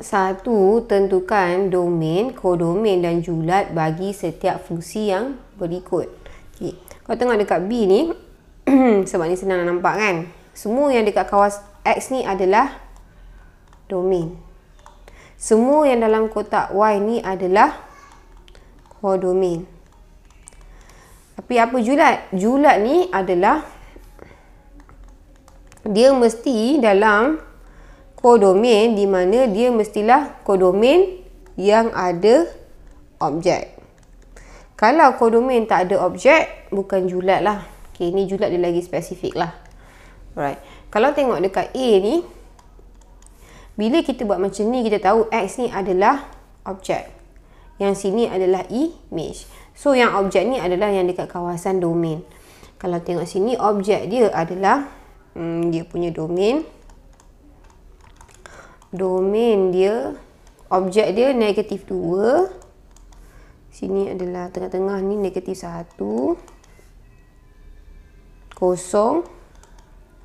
satu tentukan domain, kodomain dan julat bagi setiap fungsi yang berikut. Okey. Kau tengok dekat B ni sebab ni senang nak nampak kan. Semua yang dekat kawas X ni adalah domain. Semua yang dalam kotak Y ni adalah kodomain. Tapi apa julat? Julat ni adalah dia mesti dalam kodomain di mana dia mestilah kodomain yang ada objek. Kalau kodomain tak ada objek, bukan julat lah. Okay, ni julat dia lagi spesifik lah. Alright. Kalau tengok dekat A ni, bila kita buat macam ni, kita tahu X ni adalah objek. Yang sini adalah image. So, yang objek ni adalah yang dekat kawasan domain. Kalau tengok sini, objek dia adalah hmm, dia punya domain. Domain domain dia objek dia negatif 2 sini adalah tengah-tengah ni negatif 1 kosong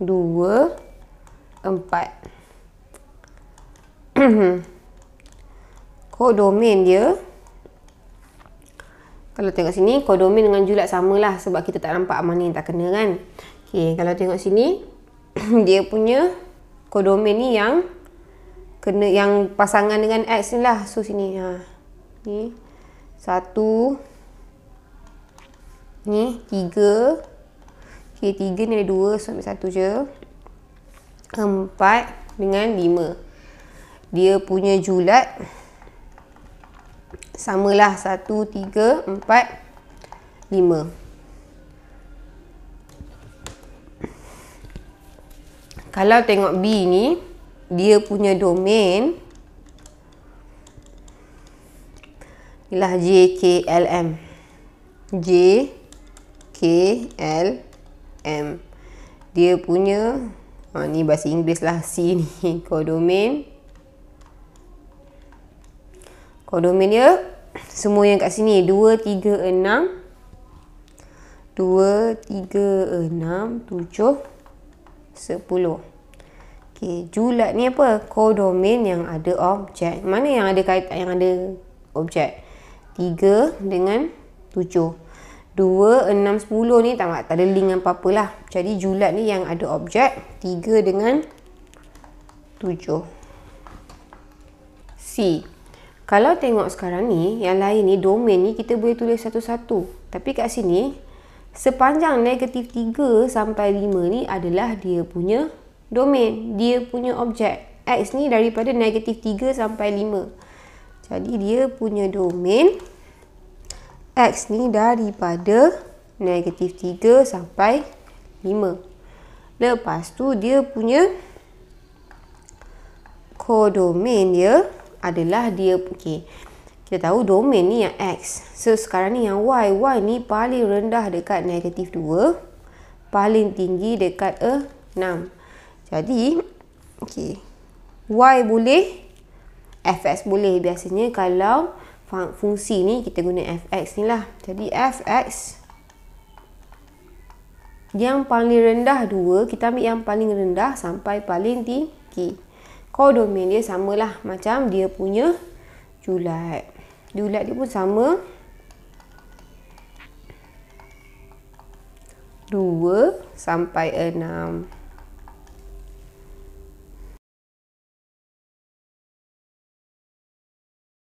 2 4 code domain dia kalau tengok sini code domain dengan julat lah sebab kita tak nampak mana yang tak kena kan okay, kalau tengok sini dia punya code domain ni yang kena yang pasangan dengan X ni lah so sini ha. ni satu ni tiga ok tiga ni ada dua so ambil satu je empat dengan lima dia punya julat Sama lah satu tiga empat lima kalau tengok B ni dia punya domain ialah jklm J, K, L, M. dia punya ha, ni bahasa Inggeris lah C ni kodomain kodomain dia semua yang kat sini 2, 3, 6 2, 3, 6, 7, 10. Okey, julat ni apa? Kodomain yang ada objek. Mana yang ada kaitan yang ada objek? 3 dengan 7. 2, 6, 10 ni tak, tak ada link apa-apa lah. Jadi julat ni yang ada objek. 3 dengan 7. C. Kalau tengok sekarang ni, yang lain ni, domain ni kita boleh tulis satu-satu. Tapi kat sini, sepanjang negatif 3 sampai 5 ni adalah dia punya domain dia punya objek x ni daripada negatif 3 sampai 5 jadi dia punya domain x ni daripada negatif 3 sampai 5 lepas tu dia punya kodomain dia adalah dia okay. kita tahu domain ni yang x so sekarang ni yang y y ni paling rendah dekat negatif 2 paling tinggi dekat 6 uh, jadi, okay. Y boleh, fx boleh. Biasanya kalau fungsi ni kita guna fx ni lah. Jadi, fx yang paling rendah 2. Kita ambil yang paling rendah sampai paling tinggi. Kau domain dia samalah macam dia punya julat. Julat dia pun sama. 2 sampai 6.